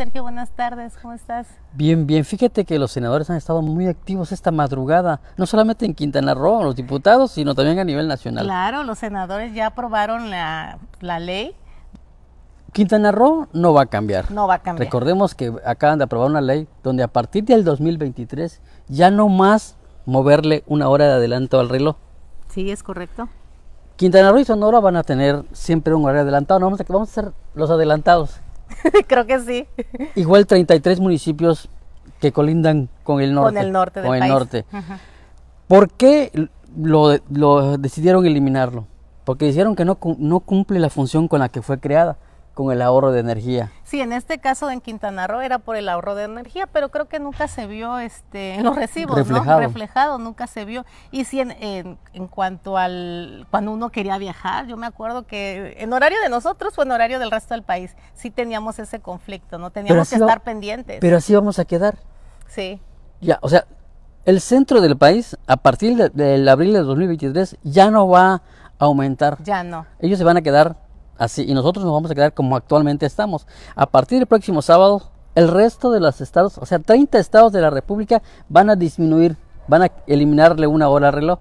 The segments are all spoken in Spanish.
Sergio, buenas tardes, ¿cómo estás? Bien, bien, fíjate que los senadores han estado muy activos esta madrugada, no solamente en Quintana Roo, los diputados, sino también a nivel nacional. Claro, los senadores ya aprobaron la, ley. Quintana Roo no va a cambiar. No va a cambiar. Recordemos que acaban de aprobar una ley donde a partir del 2023 ya no más moverle una hora de adelanto al reloj. Sí, es correcto. Quintana Roo y Sonora van a tener siempre un horario adelantado. No vamos a, vamos a ser los adelantados. Creo que sí. Igual 33 municipios que colindan con el norte. Con el norte ¿Por qué lo, decidieron eliminarlo? Porque dijeron que no, no cumple la función con la que fue creada con el ahorro de energía. Sí, en este caso en Quintana Roo era por el ahorro de energía, pero creo que nunca se vio este, en los recibos, Reflejado. ¿no? Reflejado, nunca se vio. Y sí, en, cuanto al, cuando uno quería viajar, yo me acuerdo que en horario de nosotros o en horario del resto del país, sí teníamos ese conflicto, ¿no? Teníamos que estar pendientes. Pero así vamos a quedar. Sí. Ya, o sea, el centro del país, a partir del abril de 2023, ya no va a aumentar. Ya no. Ellos se van a quedar Así, y nosotros nos vamos a quedar como actualmente estamos. A partir del próximo sábado, el resto de los estados, o sea, 30 estados de la República van a disminuir, van a eliminarle una hora al reloj.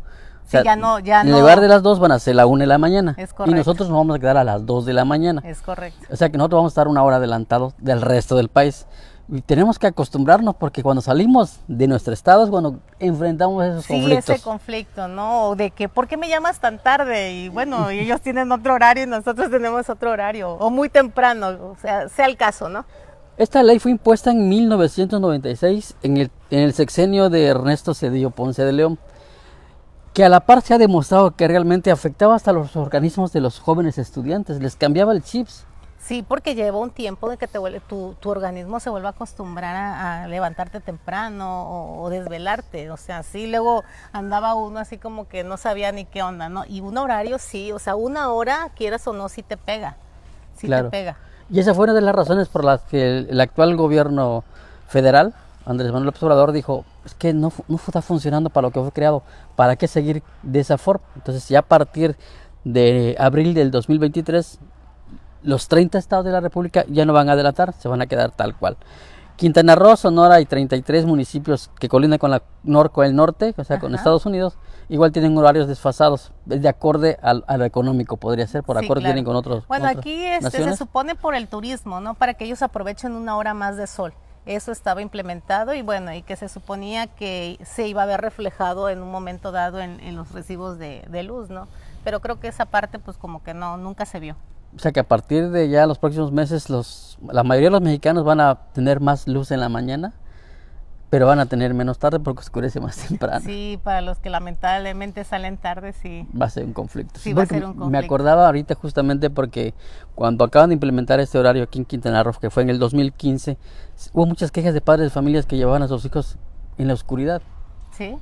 sea, sí, ya no, ya en lugar de las dos, van a ser la una de la mañana. Es correcto. Y nosotros nos vamos a quedar a las dos de la mañana. Es correcto. O sea que nosotros vamos a estar una hora adelantados del resto del país. Y tenemos que acostumbrarnos porque cuando salimos de nuestro estado cuando enfrentamos esos conflictos. Sí, ese conflicto, ¿no? De que, ¿por qué me llamas tan tarde? Y bueno, ellos tienen otro horario y nosotros tenemos otro horario, o muy temprano, o sea, sea el caso, ¿no? Esta ley fue impuesta en 1996 en el, en el sexenio de Ernesto Cedillo Ponce de León, que a la par se ha demostrado que realmente afectaba hasta los organismos de los jóvenes estudiantes, les cambiaba el chips Sí, porque lleva un tiempo de que te tu, tu, organismo se vuelva a acostumbrar a, levantarte temprano o, desvelarte. O sea, sí, luego andaba uno así como que no sabía ni qué onda, ¿no? Y un horario sí, o sea, una hora, quieras o no, sí te pega. Sí te pega. Y esa fue una de las razones por las que el, actual gobierno federal, Andrés Manuel López Obrador, dijo, es que no, no está funcionando para lo que fue creado, ¿para qué seguir de esa forma? Entonces ya a partir de abril del 2023 los 30 estados de la República ya no van a delatar, se van a quedar tal cual. Quintana Roo, Sonora y 33 municipios que colindan con, la el norte, o sea, con Estados Unidos, igual tienen horarios desfasados, de acorde al, al económico, podría ser, por acuerdo tienen con otros. Bueno, aquí este, se supone por el turismo, ¿no? Para que ellos aprovechen una hora más de sol. Eso estaba implementado y bueno, y que se suponía que se iba a ver reflejado en un momento dado en, los recibos de, de luz, ¿no? Pero creo que esa parte, pues como que no, nunca se vio. O sea que a partir de ya los próximos meses, los, la mayoría de los mexicanos van a tener más luz en la mañana, pero van a tener menos tarde porque oscurece más temprano. Sí, para los que lamentablemente salen tarde, sí. Va a ser un conflicto. Sí, va a ser un conflicto. Me acordaba ahorita justamente porque cuando acaban de implementar este horario aquí en Quintana Roo, que fue en el 2015, hubo muchas quejas de padres de familias que llevaban a sus hijos en la oscuridad. Sí.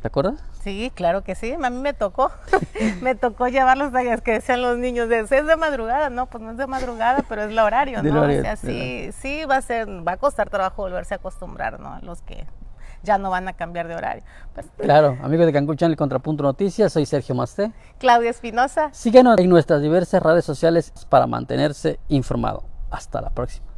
¿Te acuerdas? Sí, claro que sí. A mí me tocó. me tocó llevar los a que decían los niños, es de madrugada. No, pues no es de madrugada, pero es el horario, sí, sí va a ser, va a costar trabajo volverse a acostumbrar, ¿no? A los que ya no van a cambiar de horario. Pues, claro, amigos de Cancún Channel Contrapunto Noticias, soy Sergio Masté. Claudia Espinosa. Síguenos en nuestras diversas redes sociales para mantenerse informado. Hasta la próxima.